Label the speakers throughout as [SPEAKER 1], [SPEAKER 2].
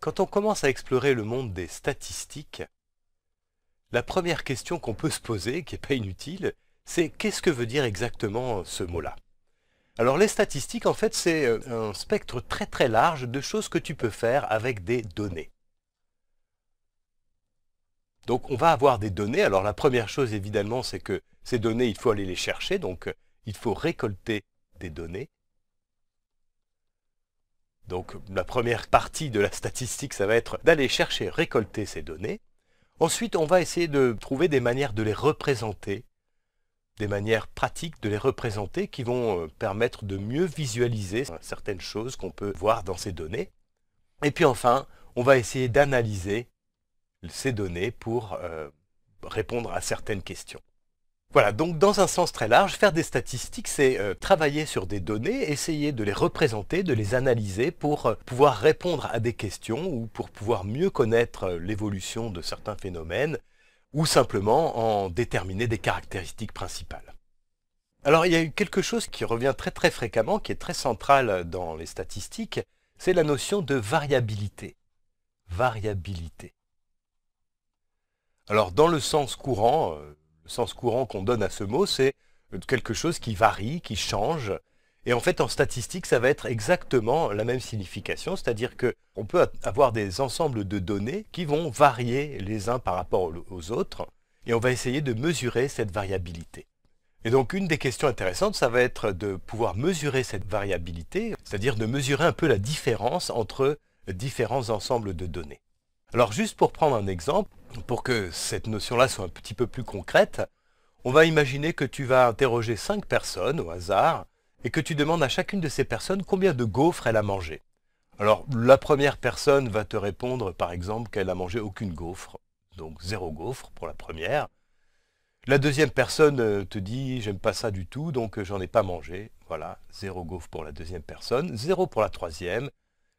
[SPEAKER 1] Quand on commence à explorer le monde des statistiques, la première question qu'on peut se poser, qui n'est pas inutile, c'est qu'est-ce que veut dire exactement euh, ce mot-là Alors les statistiques, en fait, c'est euh, un spectre très très large de choses que tu peux faire avec des données. Donc on va avoir des données. Alors la première chose évidemment c'est que ces données il faut aller les chercher, donc euh, il faut récolter des données. Donc la première partie de la statistique, ça va être d'aller chercher, récolter ces données. Ensuite, on va essayer de trouver des manières de les représenter, des manières pratiques de les représenter qui vont euh, permettre de mieux visualiser certaines choses qu'on peut voir dans ces données. Et puis enfin, on va essayer d'analyser ces données pour euh, répondre à certaines questions. Voilà, donc dans un sens très large, faire des statistiques, c'est euh, travailler sur des données, essayer de les représenter, de les analyser pour euh, pouvoir répondre à des questions ou pour pouvoir mieux connaître euh, l'évolution de certains phénomènes ou simplement en déterminer des caractéristiques principales. Alors il y a eu quelque chose qui revient très très fréquemment, qui est très central dans les statistiques, c'est la notion de variabilité. Variabilité. Alors dans le sens courant, sens courant qu'on donne à ce mot, c'est quelque chose qui varie, qui change. Et en fait, en statistique, ça va être exactement la même signification, c'est-à-dire qu'on peut avoir des ensembles de données qui vont varier les uns par rapport aux autres, et on va essayer de mesurer cette variabilité. Et donc une des questions intéressantes, ça va être de pouvoir mesurer cette variabilité, c'est-à-dire de mesurer un peu la différence entre différents ensembles de données. Alors juste pour prendre un exemple, pour que cette notion-là soit un petit peu plus concrète, on va imaginer que tu vas interroger cinq personnes au hasard et que tu demandes à chacune de ces personnes combien de gaufres elle a mangé. Alors, la première personne va te répondre, par exemple, qu'elle n'a mangé aucune gaufre, donc zéro gaufre pour la première. La deuxième personne euh, te dit, j'aime pas ça du tout, donc euh, j'en ai pas mangé. Voilà, zéro gaufre pour la deuxième personne, zéro pour la troisième.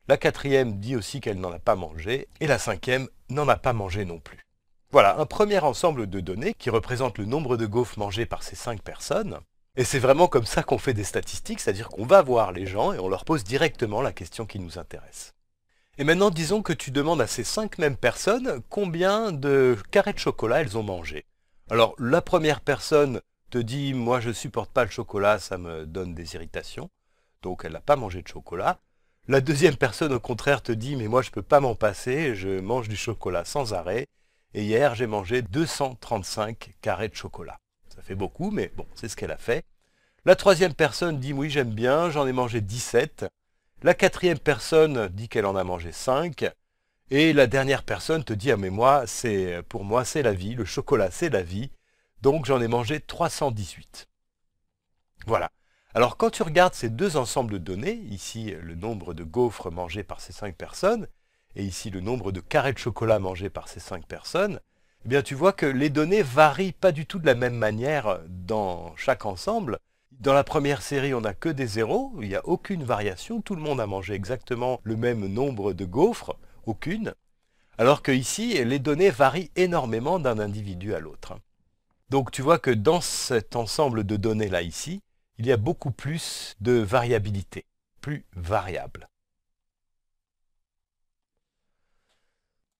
[SPEAKER 1] La quatrième dit aussi qu'elle n'en a pas mangé, et la cinquième n'en a pas mangé non plus. Voilà, un premier ensemble de données qui représente le nombre de gaufres mangées par ces cinq personnes. Et c'est vraiment comme ça qu'on fait des statistiques, c'est-à-dire qu'on va voir les gens et on leur pose directement la question qui nous intéresse. Et maintenant, disons que tu demandes à ces cinq mêmes personnes combien de carrés de chocolat elles ont mangé. Alors, la première personne te dit « moi je supporte pas le chocolat, ça me donne des irritations », donc elle n'a pas mangé de chocolat. La deuxième personne, au contraire, te dit « mais moi je peux pas m'en passer, je mange du chocolat sans arrêt », et hier, j'ai mangé 235 carrés de chocolat. Ça fait beaucoup, mais bon, c'est ce qu'elle a fait. La troisième personne dit oui, j'aime bien, j'en ai mangé 17. La quatrième personne dit qu'elle en a mangé 5. Et la dernière personne te dit, ah mais moi, c'est, pour moi, c'est la vie, le chocolat, c'est la vie. Donc j'en ai mangé 318. Voilà. Alors quand tu regardes ces deux ensembles de données, ici le nombre de gaufres mangés par ces cinq personnes, et ici le nombre de carrés de chocolat mangés par ces cinq personnes, eh bien tu vois que les données varient pas du tout de la même manière dans chaque ensemble. Dans la première série, on n'a que des zéros, il n'y a aucune variation, tout le monde a mangé exactement le même nombre de gaufres, aucune. Alors que ici, les données varient énormément d'un individu à l'autre. Donc tu vois que dans cet ensemble de données là ici, il y a beaucoup plus de variabilité, plus variable.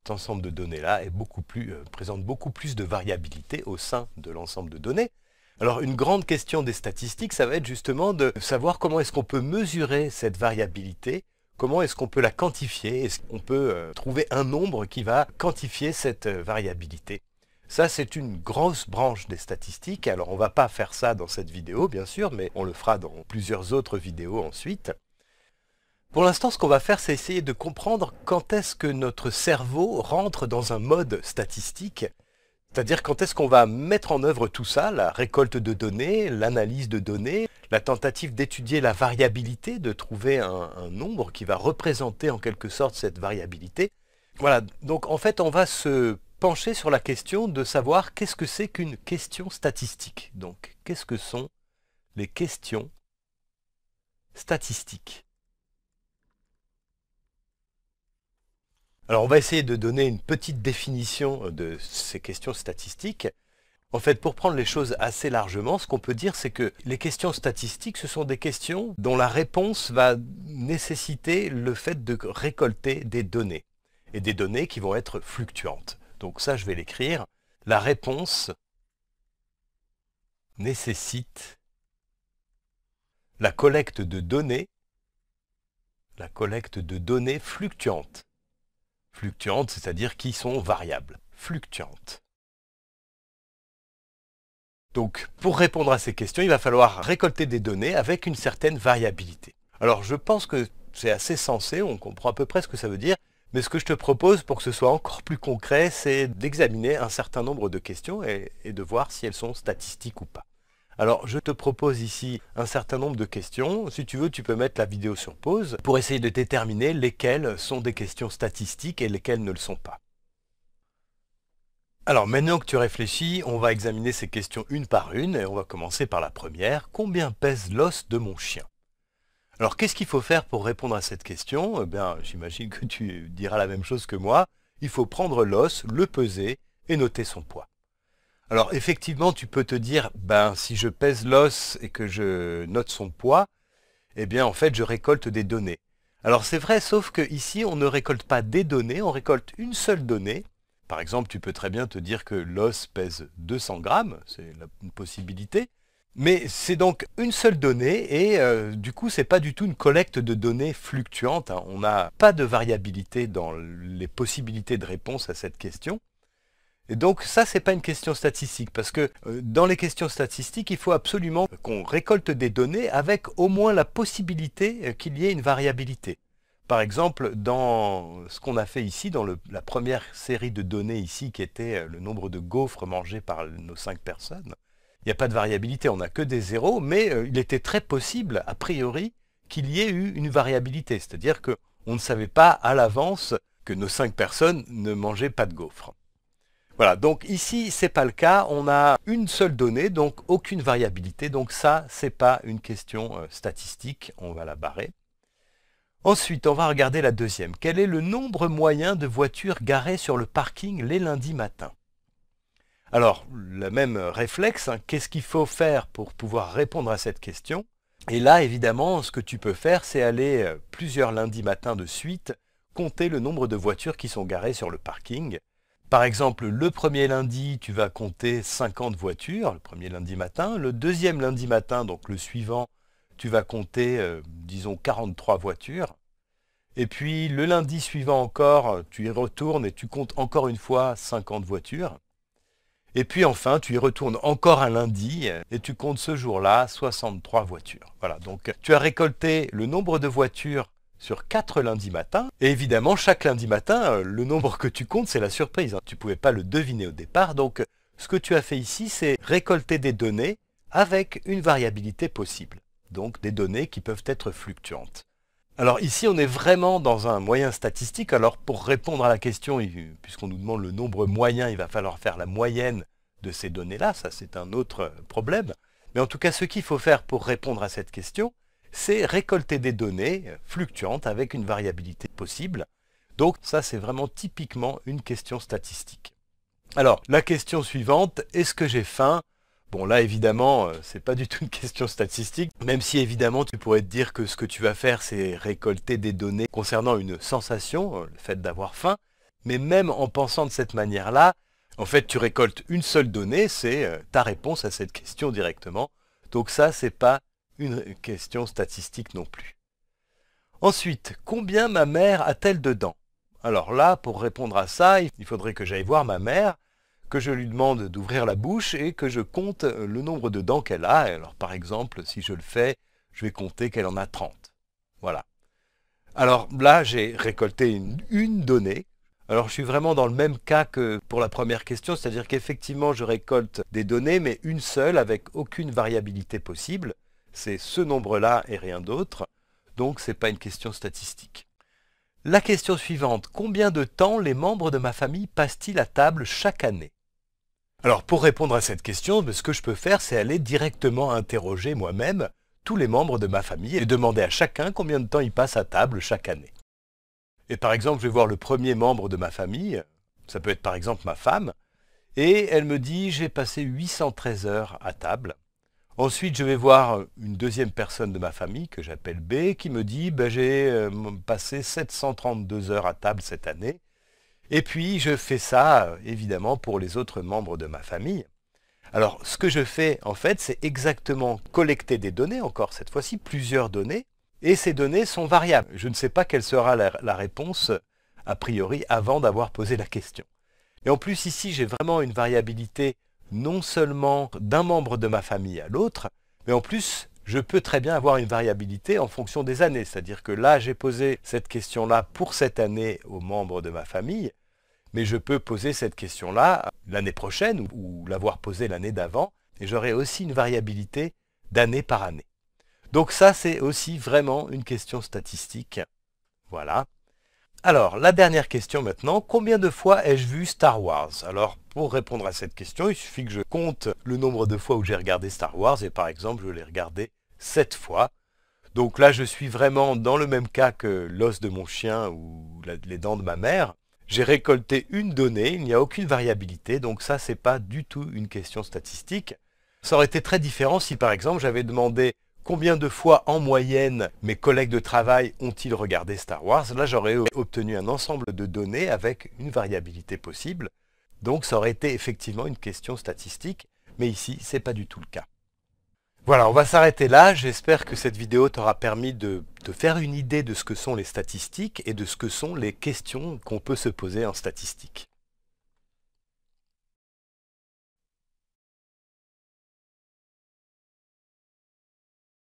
[SPEAKER 1] ensemble de données-là est beaucoup plus, euh, présente beaucoup plus de variabilité au sein de l'ensemble de données. Alors une grande question des statistiques, ça va être justement de savoir comment est-ce qu'on peut mesurer cette variabilité, comment est-ce qu'on peut la quantifier, est-ce qu'on peut euh, trouver un nombre qui va quantifier cette euh, variabilité. Ça, c'est une grosse branche des statistiques. Alors, on ne va pas faire ça dans cette vidéo, bien sûr, mais on le fera dans plusieurs autres vidéos ensuite. Pour l'instant, ce qu'on va faire, c'est essayer de comprendre quand est-ce que notre cerveau rentre dans un mode statistique, c'est-à-dire quand est-ce qu'on va mettre en œuvre tout ça, la récolte de données, l'analyse de données, la tentative d'étudier la variabilité, de trouver un, nombre qui va représenter en quelque sorte cette variabilité. Voilà, donc en fait, on va se pencher sur la question de savoir qu'est-ce que c'est qu'une question statistique. Donc, qu'est-ce que sont les questions statistiques Alors on va essayer de donner une petite définition euh, de ces questions statistiques. En fait, pour prendre les choses assez largement, ce qu'on peut dire, c'est que les questions statistiques, ce sont des questions dont la réponse va nécessiter le fait de récolter des données, et des données qui vont être fluctuantes. Donc ça, je vais l'écrire. La réponse nécessite la collecte de données, la collecte de données fluctuantes fluctuantes, c'est-à-dire qui sont variables, fluctuantes. Donc, pour répondre à ces questions, il va falloir récolter des données avec une certaine variabilité. Alors, je pense que c'est assez sensé, on comprend à peu près ce que ça veut dire, mais ce que je te propose pour que ce soit encore plus concret, c'est d'examiner un certain nombre de questions et, de voir si elles sont statistiques ou pas. Alors je te propose ici un certain nombre de questions. Si tu veux, tu peux mettre la vidéo sur pause pour essayer de déterminer lesquelles sont des questions statistiques et lesquelles ne le sont pas. Alors maintenant que tu réfléchis, on va examiner ces questions une par une et on va commencer par la première. Combien pèse l'os de mon chien Alors qu'est-ce qu'il faut faire pour répondre à cette question Eh bien j'imagine que tu diras la même chose que moi. Il faut prendre l'os, le peser et noter son poids. Alors effectivement, tu peux te dire, ben si je pèse l'os et que je note son poids, eh bien en fait je récolte des données. Alors c'est vrai, sauf qu'ici, on ne récolte pas des données, on récolte une seule donnée. Par exemple, tu peux très bien te dire que l'os pèse 200 grammes, c'est une possibilité. Mais c'est donc une seule donnée et euh, du coup c'est pas du tout une collecte de données fluctuantes. Hein. On n'a pas de variabilité dans les possibilités de réponse à cette question donc ça, n'est pas une question statistique, parce que euh, dans les questions statistiques, il faut absolument qu'on récolte des données avec au moins la possibilité euh, qu'il y ait une variabilité. Par exemple, dans ce qu'on a fait ici, dans la première série de données ici, qui était euh, le nombre de gaufres mangés par nos cinq personnes, il n'y a pas de variabilité, on n'a que des zéros, mais il était très possible, a priori, qu'il y ait eu une variabilité, c'est-à-dire qu'on ne savait pas à l'avance que nos cinq personnes ne mangeaient pas de gaufres. Voilà, donc ici, n'est pas le cas. On a une seule donnée, donc aucune variabilité. Donc ça, c'est pas une question euh, statistique. On va la barrer. Ensuite, on va regarder la deuxième. Quel est le nombre moyen de voitures garées sur le parking les lundis matins Alors, le même euh, réflexe, hein. qu'est-ce qu'il faut faire pour pouvoir répondre à cette question Et là, évidemment, ce que tu peux faire, c'est aller euh, plusieurs lundis matins de suite, compter le nombre de voitures qui sont garées sur le parking. Par exemple, le premier lundi, tu vas compter 50 voitures, le premier lundi matin. Le deuxième lundi matin, donc le suivant, tu vas compter, euh, disons, 43 voitures. Et puis le lundi suivant encore, tu y retournes et tu comptes encore une fois 50 voitures. Et puis enfin, tu y retournes encore un lundi et tu comptes ce jour-là 63 voitures. Voilà, donc tu as récolté le nombre de voitures sur quatre lundis matins. Et évidemment, chaque lundi matin, euh, le nombre que tu comptes, c'est la surprise. Hein. Tu ne pouvais pas le deviner au départ. Donc, ce que tu as fait ici, c'est récolter des données avec une variabilité possible. Donc, des données qui peuvent être fluctuantes. Alors ici, on est vraiment dans un moyen statistique. Alors pour répondre à la question, puisqu'on nous demande le nombre moyen, il va falloir faire la moyenne de ces données-là. Ça, c'est un autre euh, problème. Mais en tout cas, ce qu'il faut faire pour répondre à cette question, c'est récolter des données fluctuantes avec une variabilité possible. Donc ça, c'est vraiment typiquement une question statistique. Alors, la question suivante, est-ce que j'ai faim Bon là évidemment, euh, c'est pas du tout une question statistique, même si évidemment tu pourrais te dire que ce que tu vas faire c'est récolter des données concernant une sensation, euh, le fait d'avoir faim, mais même en pensant de cette manière-là, en fait tu récoltes une seule donnée, c'est euh, ta réponse à cette question directement. Donc ça c'est pas une question statistique non plus. Ensuite, combien ma mère a-t-elle de dents Alors là, pour répondre à ça, il faudrait que j'aille voir ma mère, que je lui demande d'ouvrir la bouche et que je compte le nombre de dents qu'elle a. Alors par exemple, si je le fais, je vais compter qu'elle en a 30. Voilà. Alors là, j'ai récolté une, une, donnée. Alors je suis vraiment dans le même cas que pour la première question, c'est-à-dire qu'effectivement, je récolte des données, mais une seule avec aucune variabilité possible. C'est ce nombre-là et rien d'autre. Donc ce n'est pas une question statistique. La question suivante, combien de temps les membres de ma famille passent-ils à table chaque année Alors pour répondre à cette question, ben, ce que je peux faire, c'est aller directement interroger moi-même tous les membres de ma famille et demander à chacun combien de temps ils passent à table chaque année. Et par exemple, je vais voir le premier membre de ma famille, ça peut être par exemple ma femme, et elle me dit j'ai passé 813 heures à table. Ensuite, je vais voir une deuxième personne de ma famille, que j'appelle B, qui me dit ben, j'ai euh, passé 732 heures à table cette année ». Et puis, je fais ça, évidemment, pour les autres membres de ma famille. Alors, ce que je fais, en fait, c'est exactement collecter des données, encore cette fois-ci, plusieurs données, et ces données sont variables. Je ne sais pas quelle sera la réponse, a priori, avant d'avoir posé la question. Et en plus, ici, j'ai vraiment une variabilité non seulement d'un membre de ma famille à l'autre, mais en plus, je peux très bien avoir une variabilité en fonction des années. C'est-à-dire que là, j'ai posé cette question-là pour cette année aux membres de ma famille, mais je peux poser cette question-là l'année prochaine ou l'avoir posée l'année d'avant, et j'aurai aussi une variabilité d'année par année. Donc ça, c'est aussi vraiment une question statistique. Voilà. Alors, la dernière question maintenant, combien de fois ai-je vu Star Wars Alors, pour répondre à cette question, il suffit que je compte le nombre de fois où j'ai regardé Star Wars, et par exemple, je l'ai regardé 7 fois. Donc là, je suis vraiment dans le même cas que l'os de mon chien ou les dents de ma mère. J'ai récolté une donnée, il n'y a aucune variabilité, donc ça, c'est pas du tout une question statistique. Ça aurait été très différent si, par exemple, j'avais demandé Combien de fois en moyenne mes collègues de travail ont-ils regardé Star Wars Là, j'aurais obtenu un ensemble de données avec une variabilité possible. Donc, ça aurait été effectivement une question statistique. Mais ici, ce n'est pas du tout le cas. Voilà, on va s'arrêter là. J'espère que cette vidéo t'aura permis de faire une idée de ce que sont les statistiques et de ce que sont les questions qu'on peut se poser en statistique.